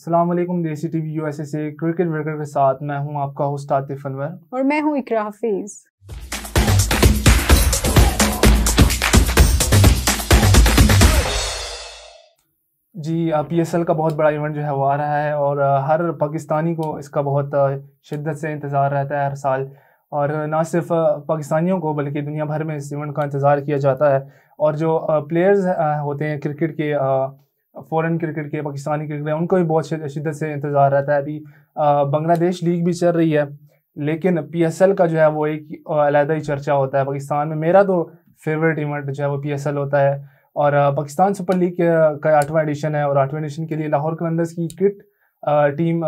असलम देसी एस यूएसए से cricket worker के साथ मैं हूँ आपका होस्ट आतिफ अनवर और मैं हूँ Iqra Hafeez ji P S L का बहुत बड़ा इवेंट जो है वो आ रहा है और हर पाकिस्तानी को इसका बहुत शिद्दत से इंतज़ार रहता है हर साल और ना सिर्फ पाकिस्तानियों को बल्कि दुनिया भर में इस इवेंट का इंतज़ार किया जाता है और जो प्लेयर्स होते हैं क्रिकेट के फॉरेन क्रिकेट के पाकिस्तानी क्रिकेट है उनको भी बहुत शिद्दत से इंतज़ार रहता है अभी बांग्लादेश लीग भी चल रही है लेकिन एल का जो है वो एक अलहदा ही चर्चा होता है पाकिस्तान में मेरा तो फेवरेट इवेंट जो है वो एल होता है और पाकिस्तान सुपर लीग का आठवां एडिशन है और आठवें एडिशन के लिए लाहौर कलंदर्स की क्रिकेट टीम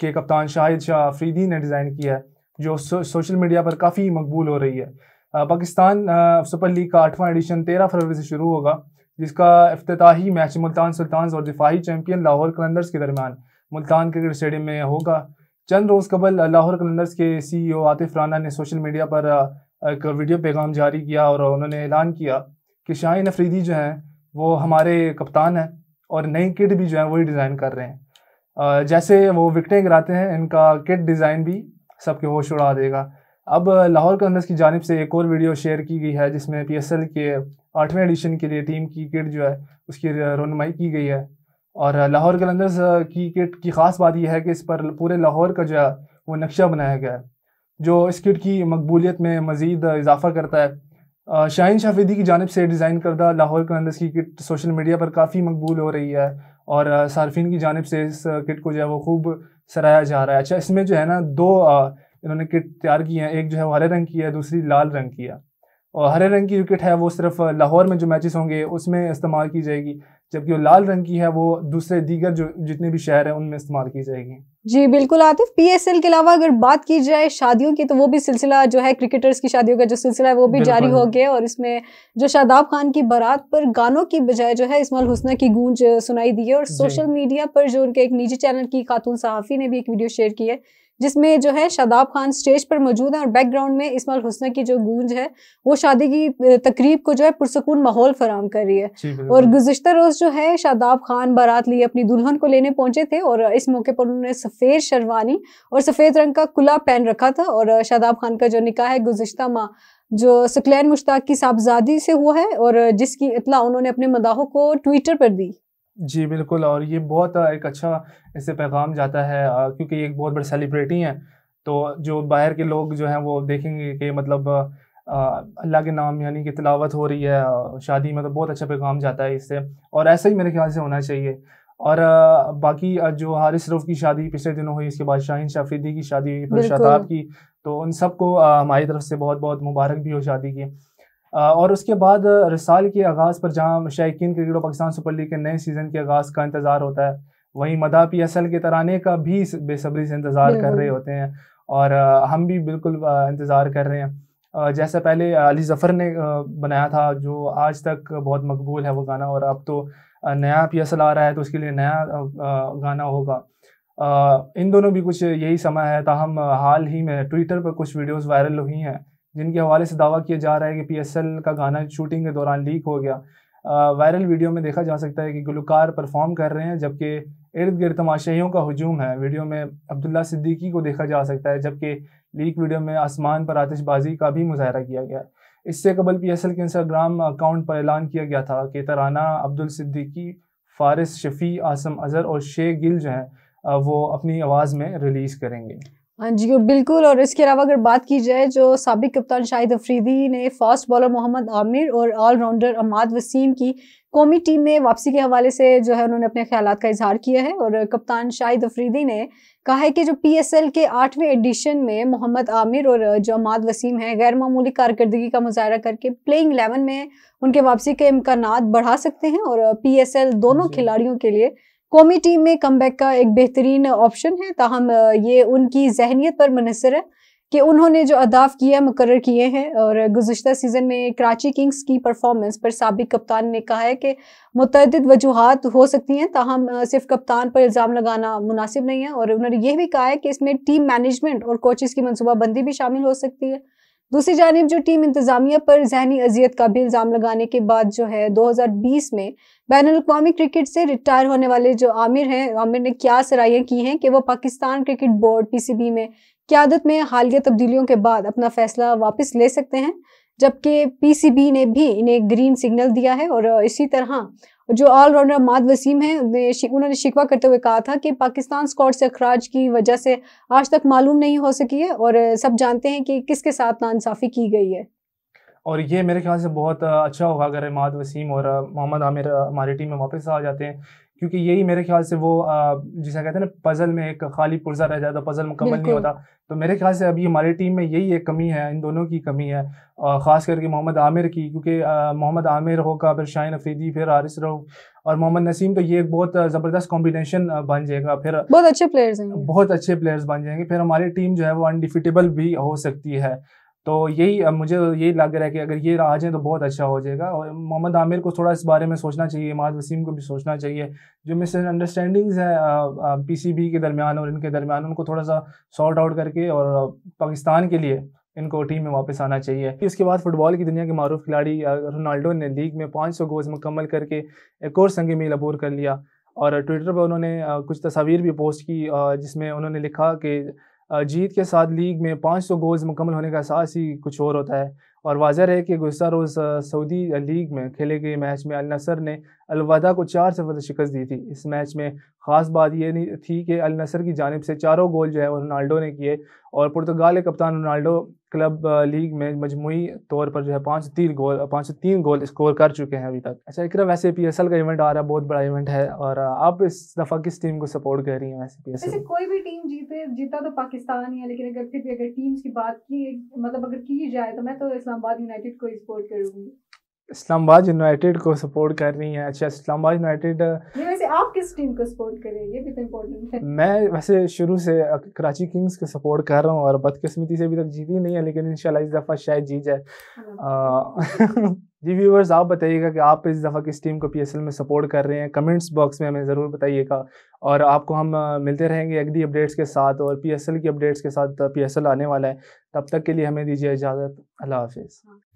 के कप्तान शाहिद शाह अफरीदी ने डिज़ाइन किया है जो सो, सोशल मीडिया पर काफ़ी मकबूल हो रही है पाकिस्तान सुपर लीग का आठवां एडिशन तेरह फरवरी से शुरू होगा जिसका अफ्ताही मैच मुल्तान सुल्तान और दिफाही चैम्पियन लाहौर कलंदर्स के दरमियान मुल्तान क्रिकेट स्टेडियम में होगा चंद रोज़ कबल लाहौर कलंदर्स के सीईओ e आतिफ राना ने सोशल मीडिया पर एक वीडियो पैगाम जारी किया और उन्होंने ऐलान किया कि शाहिन अफरीदी जो हैं वो हमारे कप्तान हैं और नई किट भी जो है वही डिज़ाइन कर रहे हैं जैसे वो विकटें गिराते हैं इनका किट डिज़ाइन भी सबके होश उड़ा देगा अब लाहौर कलंदर्स की जानब से एक और वीडियो शेयर की गई है जिसमें पी के आठवें एडिशन के लिए टीम की किट जो है उसकी रनुमाई की गई है और लाहौर कलंदर्स की किट की ख़ास बात यह है कि इस पर पूरे लाहौर का जो है वो नक्शा बनाया गया है जो इस किट की मकबूलियत में मज़ीद इजाफा करता है शाहिन शाफिदी की जानब से डिज़ाइन करदा लाहौर कलंदर्स की किट सोशल मीडिया पर काफ़ी मकबूल हो रही है और सार्फिन की जानब से इस किट को जो है वो खूब सराया जा रहा है अच्छा इसमें जो है ना दो इन्होंने किट तैयार की है एक जो है वो हरे रंग की है दूसरी लाल रंग की है और हरे रंग की विकेट है वो सिर्फ लाहौर में जो मैचेस होंगे उसमें इस्तेमाल की जाएगी जबकि वो लाल रंग की है वो दूसरे दीगर जो जितने भी शहर हैं उनमें इस्तेमाल की जाएगी जी बिल्कुल आतिफ पीएसएल के अलावा अगर बात की जाए शादियों की तो वो भी सिलसिला जो है क्रिकेटर्स की शादियों का जो सिलसिला है वो भी जारी हो गया और इसमें जो शादाब खान की बारात पर गानों की बजाय जो है इसमाल हुसना की गूंज सुनाई दी है और सोशल मीडिया पर जो उनके एक निजी चैनल की खातून सहाफ़ी ने भी एक वीडियो शेयर की है जिसमें जो है शादाब खान स्टेज पर मौजूद है और बैकग्राउंड में इसमाल हुसन की जो गूंज है वो शादी की तकरीब को जो है पुरसकून माहौल फराम कर रही है और गुजशत रोज जो है शादाब खान बारात लिए अपनी दुल्हन को लेने पहुंचे थे और इस मौके पर उन्होंने सफ़ेद शरवानी और सफ़ेद रंग का खुला पहन रखा था और शादाब खान का जो निकाह है गुजशत माह जो सुकलैन मुश्ताक की साहबजादी से हुआ है और जिसकी इतला उन्होंने अपने मदाहों को ट्विटर पर दी जी बिल्कुल और ये बहुत एक अच्छा इससे पैगाम जाता है क्योंकि ये एक बहुत बड़ी सेलिब्रिटी हैं तो जो बाहर के लोग जो हैं वो देखेंगे कि मतलब अल्लाह के नाम यानी कि तिलावत हो रही है शादी में तो बहुत अच्छा पैगाम जाता है इससे और ऐसा ही मेरे ख्याल से होना चाहिए और बाकी जो हारिस रूफ की शादी पिछले दिनों हुई इसके बाद शाहिन शाफरीदी की शादी हुई फिर शताब की तो उन सबको हमारी तरफ से बहुत बहुत मुबारक भी हो शादी की और उसके बाद रसाल के आगाज़ पर जहाँ शायकीन क्रिकेट और पाकिस्तान सुपर लीग के नए सीज़न के आगाज़ का इंतज़ार होता है वहीं मदा पी एस एल के तराने का भी बेसब्री से इंतज़ार कर रहे होते हैं और हम भी बिल्कुल इंतज़ार कर रहे हैं जैसा पहले अली ज़फ़र ने बनाया था जो आज तक बहुत मकबूल है वो गाना और अब तो नया पी एस एल आ रहा है तो उसके लिए नया गाना होगा इन दोनों भी कुछ यही समय है ताहम हाल ही में ट्विटर पर कुछ वीडियोज़ वायरल हुई हैं जिनके हवाले से दावा किया जा रहा है कि पीएसएल का गाना शूटिंग के दौरान लीक हो गया वायरल वीडियो में देखा जा सकता है कि गुलकार परफॉर्म कर रहे हैं जबकि इर्द गिर्द तमाशाइयों का हजूम है वीडियो में अब्दुल्ला सिद्दीकी को देखा जा सकता है जबकि लीक वीडियो में आसमान पर आतिशबाजी का भी मुजाहरा किया गया इससे कबल पी एस एल के इंस्टाग्राम अकाउंट पर ऐलान किया गया था कि तराना अब्दुल सिद्दीकी फारिस शफी आसम अजहर और शेख गिल जो हैं वो अपनी आवाज़ में रिलीज़ करेंगे हाँ जी और बिल्कुल और इसके अलावा अगर बात की जाए जो सबक कप्तान शाहिद अफरीदी ने फास्ट बॉलर मोहम्मद आमिर और ऑलराउंडर अमाद वसीम की कौमी टीम में वापसी के हवाले से जो है उन्होंने अपने ख्याल का इजहार किया है और कप्तान शाहिद अफरीदी ने कहा है कि जो पी एस एल के आठवें एडिशन में मोहम्मद आमिर और जो अमाद वसीम है गैर मामूली कारकर्दगी का मुजाहरा करके प्लेइंग एलेवन में उनके वापसी के इम्कान बढ़ा सकते हैं और पी एस एल दोनों खिलाड़ियों के लिए कौमी टीम में कम का एक बेहतरीन ऑप्शन है ताहम ये उनकी जहनीत पर मुनसर है कि उन्होंने जो अदाफ किया मुकर किए हैं और गुज्त सीज़न में कराची किंग्स की परफॉर्मेंस पर सबक कप्तान ने कहा है कि मुतद वजूहत हो सकती हैं ताहम सिर्फ कप्तान पर इल्ज़ाम लगाना मुनासिब नहीं है और उन्होंने यह भी कहा है कि इसमें टीम मैनेजमेंट और कोचेज़ की मनसूबाबंदी भी शामिल हो सकती है दूसरी जानब जो टीम इंतजामिया पर जहनी अजियत का भी इल्ज़ाम लगाने के बाद जो है 2020 में बैन अवी क्रिकेट से रिटायर होने वाले जो आमिर हैं आमिर ने क्या सराहियाँ की हैं कि वो पाकिस्तान क्रिकेट बोर्ड पीसीबी में क्यादत में हालिया तब्दीलियों के बाद अपना फैसला वापस ले सकते हैं जबकि पीसीबी ने भी इन्हें ग्रीन सिग्नल दिया है और इसी तरह जो ऑलराउंडर माद वसीम है उन्होंने शिकवा करते हुए कहा था कि पाकिस्तान स्कॉट से अखराज की वजह से आज तक मालूम नहीं हो सकी है और सब जानते हैं कि किसके साथ नासाफ़ी की गई है और ये मेरे ख्याल से बहुत अच्छा होगा अगर इमाद वसीम और मोहम्मद आमिर हमारी टीम में वापस आ जाते हैं क्योंकि यही मेरे ख्याल से वो जिसे कहते हैं ना पजल में एक खाली पुर्जा रह जाता तो पजल मुकम्मल नहीं होता तो मेरे ख्याल से अभी हमारी टीम में यही एक कमी है इन दोनों की कमी है ख़ास करके मोहम्मद आमिर की क्योंकि मोहम्मद आमिर हो का फिर शाहिन अफरीदी फिर आरिस रहो और मोहम्मद नसीम तो ये एक बहुत ज़बरदस्त कॉम्बिनेशन बन जाएगा फिर बहुत अच्छे प्लेयर्स हैं बहुत अच्छे प्लेयर्स बन जाएंगे फिर हमारी टीम जो है वो अनडिफिटेबल भी हो सकती है तो यही अब मुझे यही लग रहा है कि अगर ये आ जाए तो बहुत अच्छा हो जाएगा और मोहम्मद आमिर को थोड़ा इस बारे में सोचना चाहिए इमाद वसीम को भी सोचना चाहिए जो मिस अंडरस्टैंडिंग्स हैं बी के दरमियान और इनके दरमियान उनको थोड़ा सा सॉर्ट आउट करके और पाकिस्तान के लिए इनको टीम में वापस आना चाहिए इसके बाद फुटबॉल की दुनिया के मरूफ खिलाड़ी रोनाल्डो ने लीग में पाँच सौ गोल्स मुकम्मल करके एक और संगे में लबूर कर लिया और ट्विटर पर उन्होंने कुछ तस्वीर भी पोस्ट की जिसमें उन्होंने लिखा कि जीत के साथ लीग में 500 गोल्स मुकम्मल होने का एहसास ही कुछ और होता है और वाजह है कि गुजत रोज़ सऊदी लीग में खेले गए मैच में अल नसर ने अलवदा को चार सफर शिकस्त दी थी इस मैच में ख़ास बात यह नहीं थी कि अल नसर की जानब से चारों गोल जो है वो रोनाल्डो ने किए और पुर्तगाल के कप्तान रोनाल्डो क्लब लीग में मजमू तौर पर जो है पाँच तीन गोल पाँच तीन गोल स्कोर कर चुके हैं अभी तक अच्छा इकरा वैसे पी का इवेंट आ रहा है बहुत बड़ा इवेंट है और आप इस दफ़ा किस टीम को सपोर्ट कर रही हैं वैसे पी कोई भी टीम जीते जीता तो पाकिस्तान ही है लेकिन अगर फिर भी अगर टीम्स की बात की मतलब अगर की जाए तो मैं तो इस्लामाबाद यूनाइटेड को ही सपोर्ट करूंगी इस्लामाबाद यूनाइटेड को सपोर्ट कर रही हैं अच्छा इस्लामाबाद यूनाइटेड वैसे आप किस टीम को सपोर्ट कर रहे हैं ये भी तो इम्पोर्टेंट है मैं वैसे शुरू से कराची किंग्स को सपोर्ट कर रहा हूँ और बदकिस्मती से अभी तक जीती नहीं है लेकिन इंशाल्लाह इस दफ़ा शायद जीत जाए हाँ। जी व्यूवर्स आप बताइएगा कि आप इस दफ़ा किस टीम को एल में सपोर्ट कर रहे हैं कमेंट्स बॉक्स में हमें ज़रूर बताइएगा और आपको हम मिलते रहेंगे अगली अपडेट्स के साथ और एल की अपडेट्स के साथ एल आने वाला है तब तक के लिए हमें दीजिए इजाज़त अल्लाह हाफिज़ हाँ।